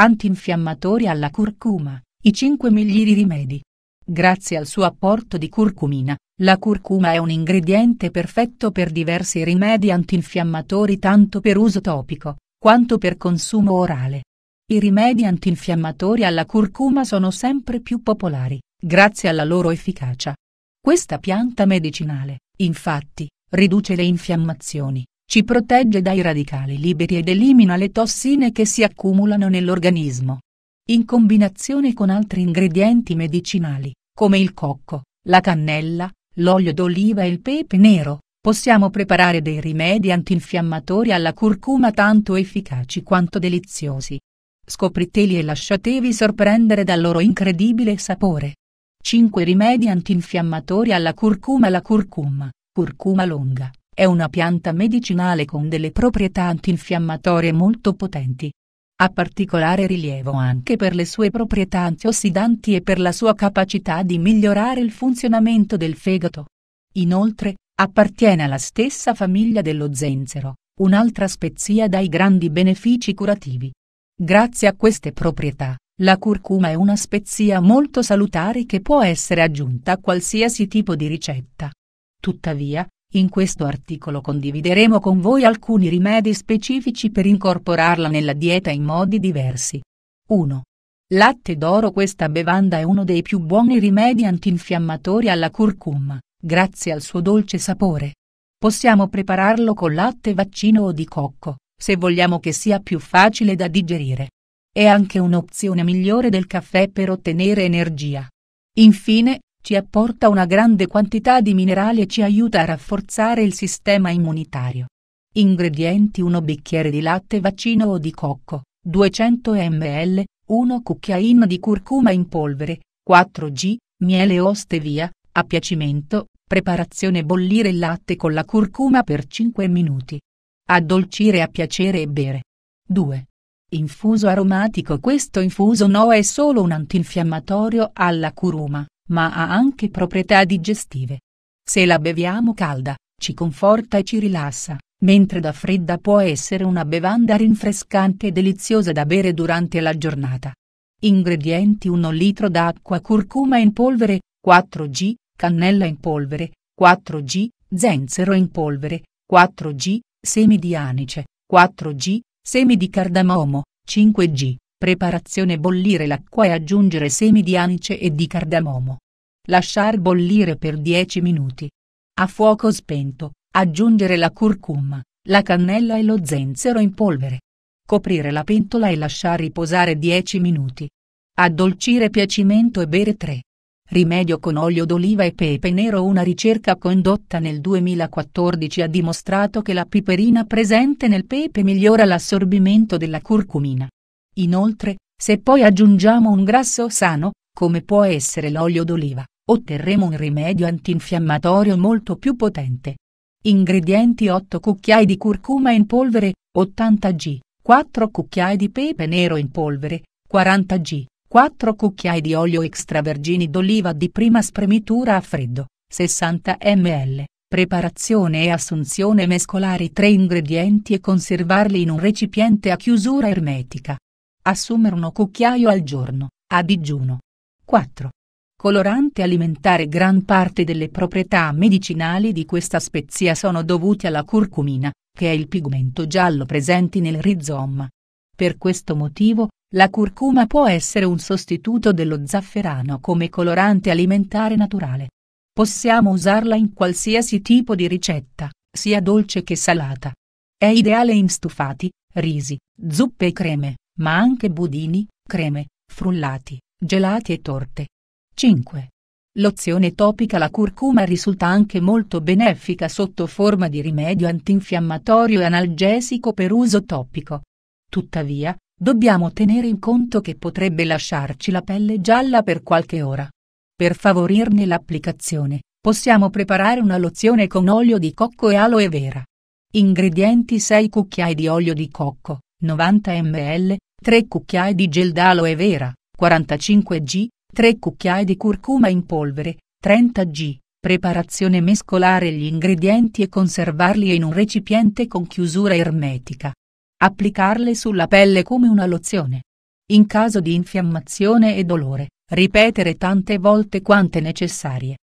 antinfiammatori alla curcuma, i 5 migliori rimedi. Grazie al suo apporto di curcumina, la curcuma è un ingrediente perfetto per diversi rimedi antinfiammatori tanto per uso topico, quanto per consumo orale. I rimedi antinfiammatori alla curcuma sono sempre più popolari, grazie alla loro efficacia. Questa pianta medicinale, infatti, riduce le infiammazioni, ci protegge dai radicali liberi ed elimina le tossine che si accumulano nell'organismo. In combinazione con altri ingredienti medicinali, come il cocco, la cannella, l'olio d'oliva e il pepe nero, possiamo preparare dei rimedi antinfiammatori alla curcuma tanto efficaci quanto deliziosi. Scopriteli e lasciatevi sorprendere dal loro incredibile sapore. 5 rimedi antinfiammatori alla curcuma La curcuma, curcuma longa, è una pianta medicinale con delle proprietà antinfiammatorie molto potenti. Ha particolare rilievo anche per le sue proprietà antiossidanti e per la sua capacità di migliorare il funzionamento del fegato. Inoltre, appartiene alla stessa famiglia dello zenzero, un'altra spezia dai grandi benefici curativi. Grazie a queste proprietà, la curcuma è una spezia molto salutare che può essere aggiunta a qualsiasi tipo di ricetta. Tuttavia, in questo articolo condivideremo con voi alcuni rimedi specifici per incorporarla nella dieta in modi diversi. 1. Latte d'oro Questa bevanda è uno dei più buoni rimedi antinfiammatori alla curcuma, grazie al suo dolce sapore. Possiamo prepararlo con latte vaccino o di cocco, se vogliamo che sia più facile da digerire. È anche un'opzione migliore del caffè per ottenere energia. Infine, ci apporta una grande quantità di minerali e ci aiuta a rafforzare il sistema immunitario. Ingredienti 1 bicchiere di latte vaccino o di cocco, 200 ml, 1 cucchiaino di curcuma in polvere, 4 g, miele o stevia, a piacimento, preparazione bollire il latte con la curcuma per 5 minuti. Addolcire a piacere e bere. 2. Infuso aromatico Questo infuso no è solo un antinfiammatorio alla curuma, ma ha anche proprietà digestive. Se la beviamo calda, ci conforta e ci rilassa, mentre da fredda può essere una bevanda rinfrescante e deliziosa da bere durante la giornata. Ingredienti 1 litro d'acqua curcuma in polvere, 4G, cannella in polvere, 4G, zenzero in polvere, 4G, semi di anice, 4G, semi di cardamomo, 5G, Preparazione Bollire l'acqua e aggiungere semi di anice e di cardamomo. Lasciar bollire per 10 minuti. A fuoco spento, aggiungere la curcuma, la cannella e lo zenzero in polvere. Coprire la pentola e lasciar riposare 10 minuti. Addolcire piacimento e bere 3. Rimedio con olio d'oliva e pepe nero Una ricerca condotta nel 2014 ha dimostrato che la piperina presente nel pepe migliora l'assorbimento della curcumina. Inoltre, se poi aggiungiamo un grasso sano, come può essere l'olio d'oliva, otterremo un rimedio antinfiammatorio molto più potente. Ingredienti 8 cucchiai di curcuma in polvere, 80 g, 4 cucchiai di pepe nero in polvere, 40 g, 4 cucchiai di olio extravergini d'oliva di prima spremitura a freddo, 60 ml. Preparazione e assunzione mescolare i tre ingredienti e conservarli in un recipiente a chiusura ermetica. Assumere uno cucchiaio al giorno, a digiuno. 4. Colorante alimentare Gran parte delle proprietà medicinali di questa spezia sono dovute alla curcumina, che è il pigmento giallo presente nel rizoma. Per questo motivo, la curcuma può essere un sostituto dello zafferano come colorante alimentare naturale. Possiamo usarla in qualsiasi tipo di ricetta, sia dolce che salata. È ideale in stufati, risi, zuppe e creme ma anche budini, creme, frullati, gelati e torte. 5. L'ozione topica la curcuma risulta anche molto benefica sotto forma di rimedio antinfiammatorio e analgesico per uso topico. Tuttavia, dobbiamo tenere in conto che potrebbe lasciarci la pelle gialla per qualche ora. Per favorirne l'applicazione, possiamo preparare una lozione con olio di cocco e aloe vera. Ingredienti 6 cucchiai di olio di cocco, 90 ml, 3 cucchiai di gel d'aloe vera, 45 g, 3 cucchiai di curcuma in polvere, 30 g. Preparazione mescolare gli ingredienti e conservarli in un recipiente con chiusura ermetica. Applicarle sulla pelle come una lozione. In caso di infiammazione e dolore, ripetere tante volte quante necessarie.